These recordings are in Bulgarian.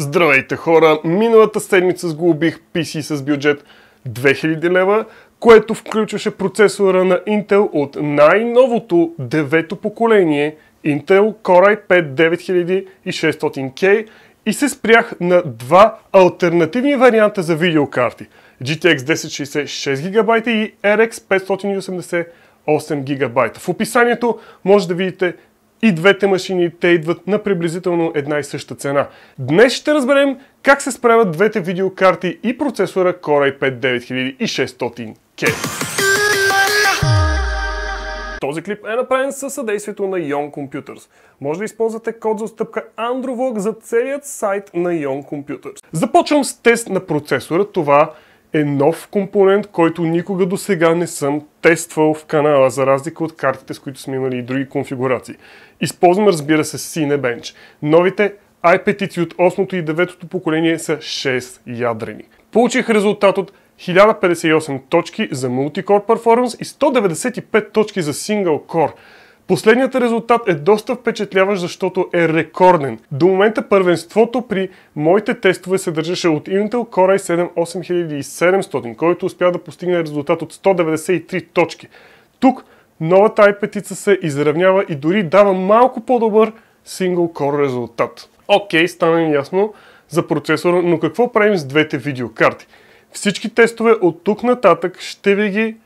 Здравейте хора! Миналата седмица сглобих PC с бюджет 2000 лева, което включваше процесора на Intel от най-новото девето поколение Intel Core i5 9600K и се спрях на два альтернативни варианта за видеокарти GTX 1060 6 GB и RX 580 8 GB. В описанието може да видите и двете машини те идват на приблизително една и съща цена. Днес ще разберем как се справят двете видеокарти и процесора Core i5 9600K. Този клип е направен със съдействието на Yon Computers. Може да използвате код за отстъпка AndroVlog за целият сайт на Yon Computers. Започвам с тест на процесора. Това е е нов компонент, който никога до сега не съм тествал в канала, за разлика от картите, с които сме имали и други конфигурации. Използвам, разбира се, Cinebench. Новите iPad от 8-то и 9-то поколение са 6 ядрени. Получих резултат от 1058 точки за Multicore перформанс и 195 точки за сингъл кор. Последният резултат е доста впечатляващ, защото е рекорден. До момента първенството при моите тестове се държаше от Intel Core i7 8700, който успя да постигне резултат от 193 точки. Тук новата i5 се изравнява и дори дава малко по-добър сингл кор резултат. Окей, okay, стана ясно за процесора, но какво правим с двете видеокарти? Всички тестове от тук нататък ще ви ги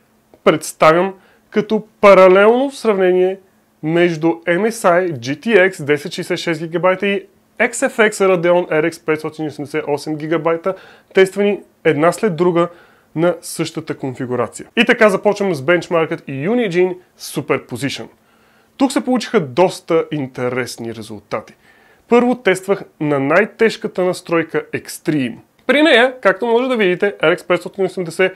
представям като паралелно сравнение между MSI GTX 1066 GB и XFX Radeon RX 588 GB, тествани една след друга на същата конфигурация. И така започвам с бенчмаркът и Unigine Superposition. Тук се получиха доста интересни резултати. Първо тествах на най-тежката настройка Extreme. При нея, както може да видите, RX 580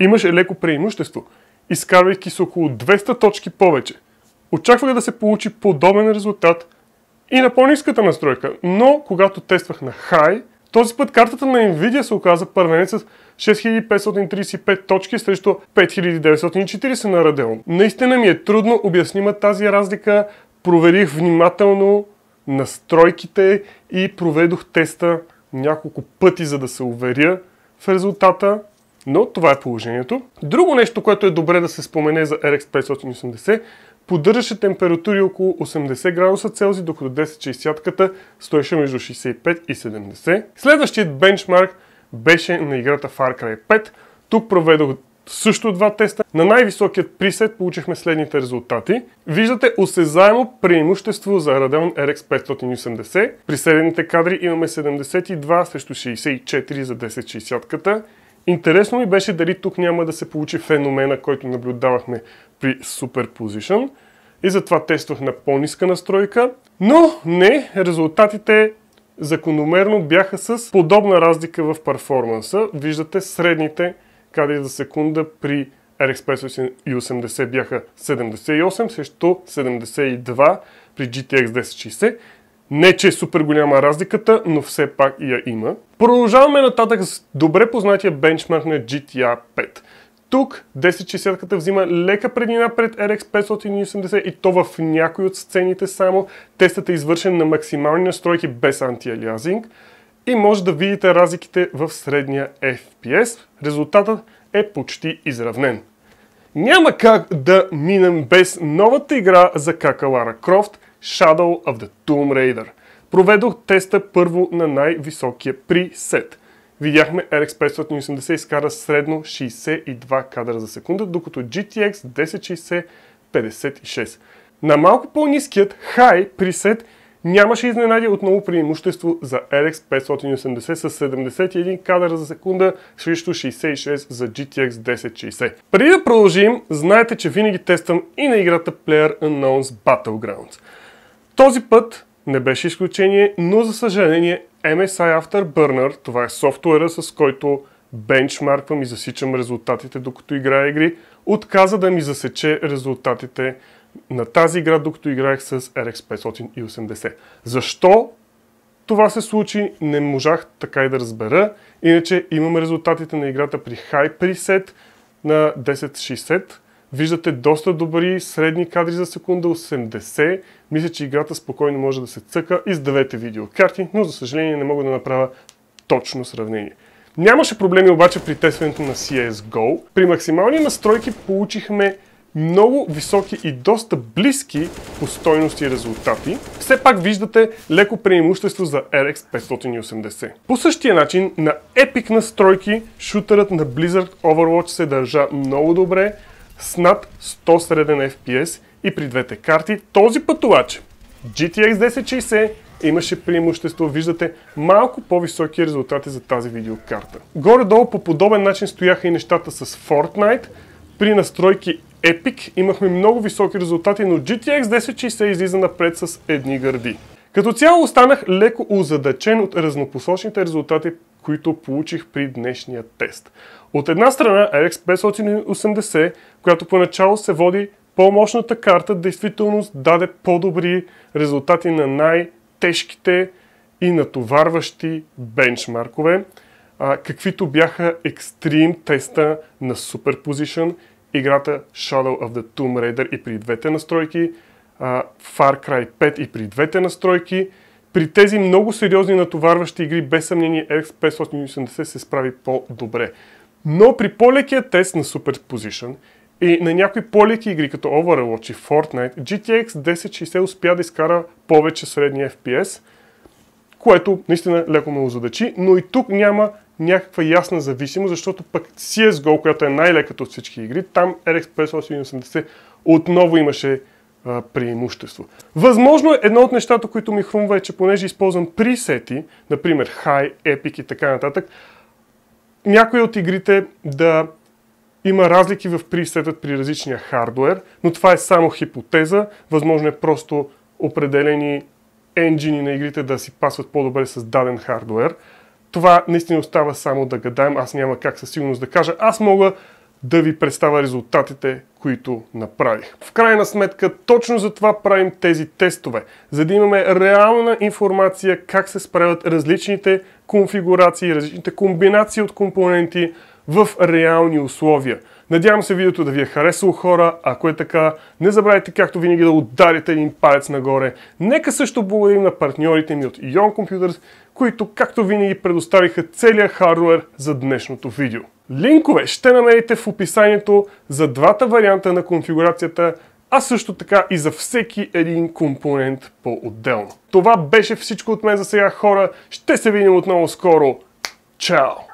имаше леко преимущество, изкарвайки с около 200 точки повече – очаквах да се получи подобен резултат и на по-низката настройка, но когато тествах на High, този път картата на Nvidia се оказа с 6535 точки срещу 5940 на Radeon. Наистина ми е трудно обяснима тази разлика. Проверих внимателно настройките и проведох теста няколко пъти, за да се уверя в резултата. Но това е положението. Друго нещо, което е добре да се спомене за RX 580, поддържаше температури около 80 градуса Целзий, докато 10 60 ката стоеше между 65 и 70. Следващият бенчмарк беше на играта Far Cry 5. Тук проведох също два теста. На най-високият присет получихме следните резултати. Виждате осезаемо преимущество за Radeon RX 580. При средните кадри имаме 72 срещу 64 за 10 60 ката Интересно ми беше дали тук няма да се получи феномена, който наблюдавахме при Superposition и затова тествах на по-ниска настройка, но не, резултатите закономерно бяха с подобна разлика в перформанса. Виждате средните кадри за секунда при RX 580 бяха 78 срещу 72 при GTX 1060 не, че е супер голяма разликата, но все пак я има. Продължаваме нататък с добре познатия бенчмарк на GTA 5. Тук 1060-ката взима лека преднина пред RX 580 и то в някои от сцените само. Тестът е извършен на максимални настройки без антиалиазинг и може да видите разликите в средния FPS. Резултатът е почти изравнен. Няма как да минем без новата игра за Какалара Крофт, Shadow of the Tomb Raider. Проведох теста първо на най-високия присет. Видяхме RX 580 изкара средно 62 кадра за секунда, докато GTX 1060 56. На малко по-низкият High присет нямаше изненади отново преимущество за RX 580 с 71 кадра за секунда срещу 66 за GTX 1060. Преди да продължим, знаете, че винаги тествам и на играта Player Unknowns Battlegrounds. Този път не беше изключение, но за съжаление MSI Afterburner, това е софтуера с който бенчмарквам и засичам резултатите докато играя игри, отказа да ми засече резултатите на тази игра, докато играех с RX580. Защо това се случи, не можах така и да разбера. Иначе имам резултатите на играта при High Preset на 1060 Виждате доста добри средни кадри за секунда, 80. Мисля, че играта спокойно може да се цъка и с двете видеокарти, но за съжаление не мога да направя точно сравнение. Нямаше проблеми обаче при тестването на CSGO. При максимални настройки получихме много високи и доста близки по стойности и резултати, все пак виждате леко преимущество за RX 580. По същия начин на епик настройки шутерът на Blizzard Overwatch се държа много добре, с над 100 среден FPS и при двете карти. Този път обаче GTX 1060 имаше преимущество, виждате малко по-високи резултати за тази видеокарта. Горе-долу по подобен начин стояха и нещата с Fortnite. При настройки Epic имахме много високи резултати, но GTX 1060 излиза напред с едни гърди. Като цяло останах леко озадачен от разнопосочните резултати които получих при днешния тест. От една страна RX580, която поначало се води по-мощната карта, действително даде по-добри резултати на най-тежките и натоварващи бенчмаркове, каквито бяха екстрим теста на Superposition, играта Shadow of the Tomb Raider и при двете настройки, Far Cry 5 и при двете настройки – при тези много сериозни натоварващи игри, без съмнение, RX580 се справи по-добре. Но при по-лекия тест на Superposition и на някои по-леки игри, като Overwatch и Fortnite, GTX 1060 успя да изкара повече средния FPS, което наистина леко ме озадачи, но и тук няма някаква ясна зависимост, защото пък CSGO, е която е най-леката от всички игри, там RX580 отново имаше преимущество. Възможно е едно от нещата, които ми хрумва е, че понеже използвам присети, например High, Epic и така нататък, някои от игрите да има разлики в пресетът при различния хардвер, но това е само хипотеза. Възможно е просто определени енджини на игрите да си пасват по-добре с даден хардвер. Това наистина остава само да гадаем. Аз няма как със сигурност да кажа. Аз мога да ви представя резултатите, които направих. В крайна сметка, точно за това правим тези тестове, за да имаме реална информация как се справят различните конфигурации, различните комбинации от компоненти в реални условия. Надявам се видеото да ви е харесало хора. Ако е така, не забравяйте както винаги да ударите един палец нагоре. Нека също благодарим на партньорите ми от Ion Computers, които както винаги предоставиха целият хардвер за днешното видео. Линкове ще намерите в описанието за двата варианта на конфигурацията, а също така и за всеки един компонент по-отделно. Това беше всичко от мен за сега, хора. Ще се видим отново скоро. Чао!